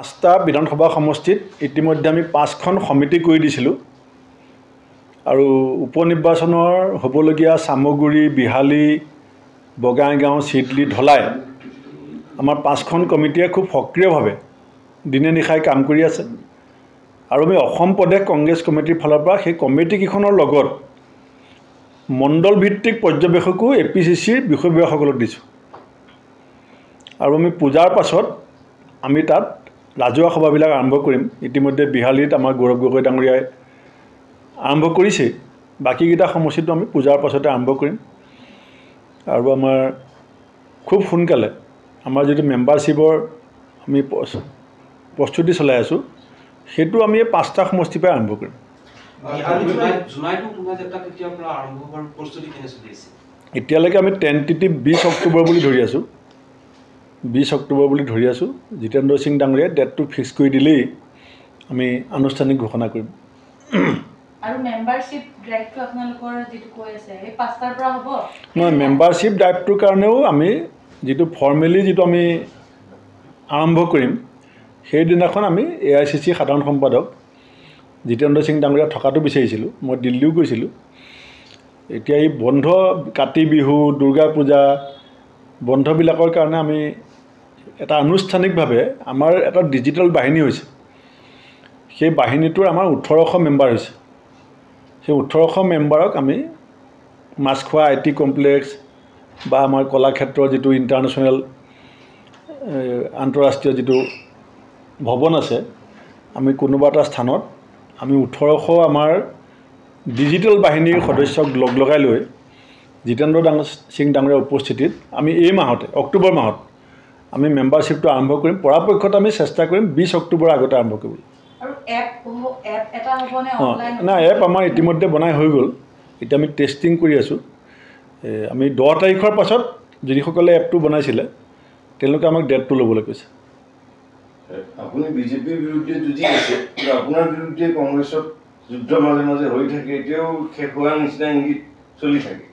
পাঁচটা বিধানসভা সমষ্টিত ইতিমধ্যে আমি পাঁচখন সমিতি কৰি দিছিলোঁ আৰু উপ নিৰ্বাচনৰ হ'বলগীয়া চামগুৰি বিহালী বগাইগাঁও চিডলি ঢলাই আমাৰ পাঁচখন কমিটিয়ে খুব সক্ৰিয়ভাৱে দিনে নিশাই কাম কৰি আছে আৰু আমি অসম প্ৰদেশ কংগ্ৰেছ কমিটিৰ ফালৰ পৰা সেই কমিটিকেইখনৰ লগত মণ্ডলভিত্তিক পৰ্যবেক্ষকো এ পি চি চিৰ বিষয়বীয়াসকলক দিছোঁ আৰু আমি পূজাৰ পাছত আমি তাত ৰাজহুৱা সভাবিলাক আৰম্ভ কৰিম ইতিমধ্যে বিহালীত আমাৰ গৌৰৱ গগৈ ডাঙৰীয়াই আৰম্ভ কৰিছে বাকীকেইটা সমষ্টিটো আমি পূজাৰ পাছতে আৰম্ভ কৰিম আৰু আমাৰ খুব সোনকালে আমাৰ যিটো মেম্বাৰশ্বিপৰ আমি প্ৰস্তুতি চলাই আছোঁ সেইটো আমি পাঁচটা সমষ্টিৰ পৰাই আৰম্ভ কৰিম এতিয়ালৈকে আমি টেণ্টেটিভ বিছ অক্টোবৰ বুলি ধৰি আছোঁ বিছ অক্টোবৰ বুলি ধৰি আছোঁ জিতেন্দ্ৰ সিং ডাঙৰীয়াই ডেটটো ফিক্স কৰি দিলেই আমি আনুষ্ঠানিক ঘোষণা কৰিম নহয় মেম্বাৰশ্বিপ ড্ৰাইভটোৰ কাৰণেও আমি যিটো ফৰ্মেলি যিটো আমি আৰম্ভ কৰিম সেইদিনাখন আমি এ আই চি চি সাধাৰণ সম্পাদক জিতেন্দ্ৰ সিং ডাঙৰীয়া থকাটো বিচাৰিছিলোঁ মই দিল্লীও গৈছিলোঁ এতিয়া এই বন্ধ কাতি বিহু দুৰ্গা পূজা বন্ধবিলাকৰ কাৰণে আমি এটা আনুষ্ঠানিকভাৱে আমাৰ এটা ডিজিটেল বাহিনী হৈছে সেই বাহিনীটোৰ আমাৰ ওঠৰশ মেম্বাৰ হৈছে সেই ওঠৰশ মেম্বাৰক আমি মাছখোৱা আই টি কমপ্লেক্স বা আমাৰ কলাক্ষেত্ৰৰ যিটো ইণ্টাৰনেশ্যনেল আন্তঃৰাষ্ট্ৰীয় যিটো ভৱন আছে আমি কোনোবা এটা স্থানত আমি ওঠৰশ আমাৰ ডিজিটেল বাহিনীৰ সদস্যক লগ লগাই লৈ জিতেন্দ্ৰ ডাঙৰ সিং ডাঙৰীয়াৰ উপস্থিতিত আমি এই মাহতে অক্টোবৰ মাহত আমি মেম্বাৰশ্বিপটো আৰম্ভ কৰিম পৰাপক্ষত আমি চেষ্টা কৰিম বিছ অক্টোবৰৰ আগতে আৰম্ভ কৰিবলৈ অঁ নাই এপ আমাৰ ইতিমধ্যে বনাই হৈ গ'ল এতিয়া আমি টেষ্টিং কৰি আছোঁ আমি দহ তাৰিখৰ পাছত যিসকলে এপটো বনাইছিলে তেওঁলোকে আমাক ডেটটো ল'বলৈ কৈছে আপুনি বিজেপিৰ বিৰুদ্ধে যুঁজি আছে আপোনাৰ বিৰুদ্ধে কংগ্ৰেছত যুদ্ধ মাজে মাজে হৈ থাকে এতিয়াও শেষ হোৱাৰ নিচিনা ইংগিত চলি থাকে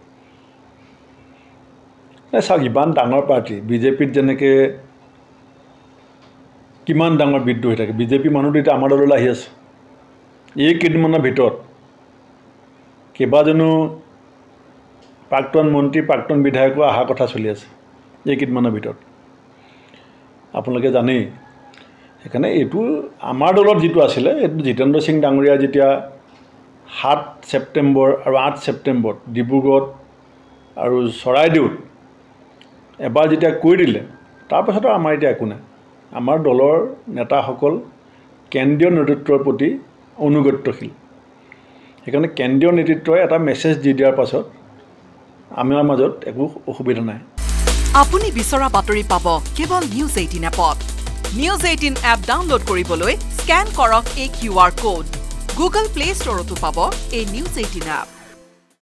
নাই চাওক ইমান ডাঙৰ পাৰ্টি বিজেপিত যেনেকৈ কিমান ডাঙৰ বিদ্ৰোহ হৈ থাকে বিজেপি মানুহটো এতিয়া আমাৰ দললৈ আহি আছে এই কেইদিনমানৰ ভিতৰত কেইবাজনো প্ৰাক্তন মন্ত্ৰী প্ৰাক্তন বিধায়কো অহাৰ কথা চলি আছে এইকেইদিনমানৰ ভিতৰত আপোনালোকে জানেই সেইকাৰণে এইটো আমাৰ দলত যিটো আছিলে এইটো জিতেন্দ্ৰ সিং ডাঙৰীয়া যেতিয়া সাত ছেপ্টেম্বৰ আৰু আঠ ছেপ্টেম্বৰত ডিব্ৰুগড়ত আৰু চৰাইদেউত এবাৰ যেতিয়া কৈ দিলে তাৰপাছতো আমাৰ এতিয়া একো নাই আমাৰ দলৰ নেতাসকল কেন্দ্ৰীয় নেতৃত্বৰ প্ৰতি অনুগত্যশীল সেইকাৰণে কেন্দ্ৰীয় নেতৃত্বই এটা মেছেজ দি দিয়াৰ পাছত আমাৰ মাজত একো অসুবিধা নাই আপুনি বিচৰা বাতৰি পাব কেৱল নিউজ এইটিন এপত নিউজ এইটিন এপ ডাউনলোড কৰিবলৈ স্কেন কৰক এই Q R code Google play ষ্টৰতো পাব এই নিউজ এইটিন এপ